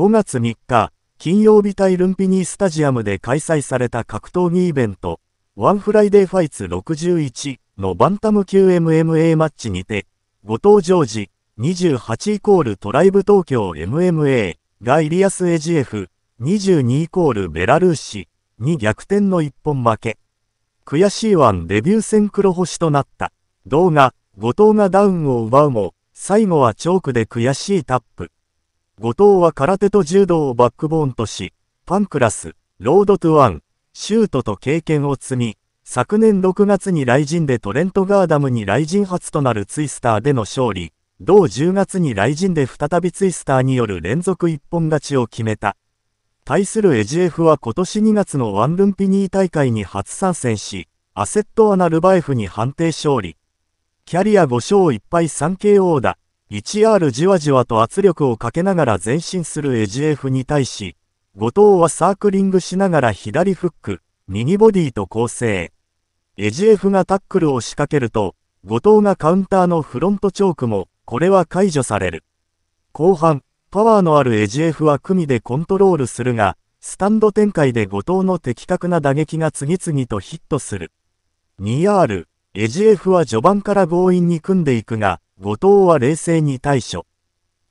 5月3日、金曜日対ルンピニースタジアムで開催された格闘技イベント、ワンフライデーファイツ61のバンタム級 MMA マッチにて、後藤ジョージ、28イコールトライブ東京 MMA がイリアス・エジエフ、22イコールベラルーシに逆転の一本負け。悔しいワンデビュー戦黒星となった。動画、後藤がダウンを奪うも、最後はチョークで悔しいタップ。後藤は空手と柔道をバックボーンとし、パンクラス、ロードトゥワン、シュートと経験を積み、昨年6月に来陣でトレントガーダムに来陣初となるツイスターでの勝利、同10月に来陣で再びツイスターによる連続一本勝ちを決めた。対するエジエフは今年2月のワンルンピニー大会に初参戦し、アセットアナルバエフに判定勝利。キャリア5勝1敗 3KO だ。1R じわじわと圧力をかけながら前進するエジエフに対し、後藤はサークリングしながら左フック、右ボディと構成。エジエフがタックルを仕掛けると、後藤がカウンターのフロントチョークも、これは解除される。後半、パワーのあるエジエフは組でコントロールするが、スタンド展開で後藤の的確な打撃が次々とヒットする。2R、エジエフは序盤から強引に組んでいくが、後藤は冷静に対処。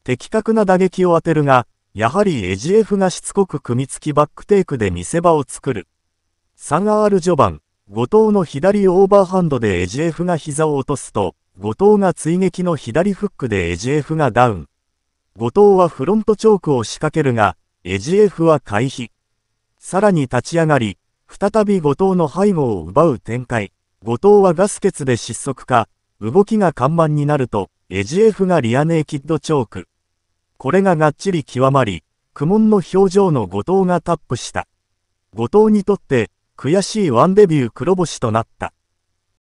的確な打撃を当てるが、やはりエジエフがしつこく組みつきバックテイクで見せ場を作る。3R 序盤、後藤の左オーバーハンドでエジエフが膝を落とすと、後藤が追撃の左フックでエジエフがダウン。後藤はフロントチョークを仕掛けるが、エジエフは回避。さらに立ち上がり、再び後藤の背後を奪う展開。後藤はガス欠で失速か、動きが看板になると、エジエフがリアネーキッドチョーク。これががっちり極まり、苦悶の表情の後藤がタップした。後藤にとって、悔しいワンデビュー黒星となった。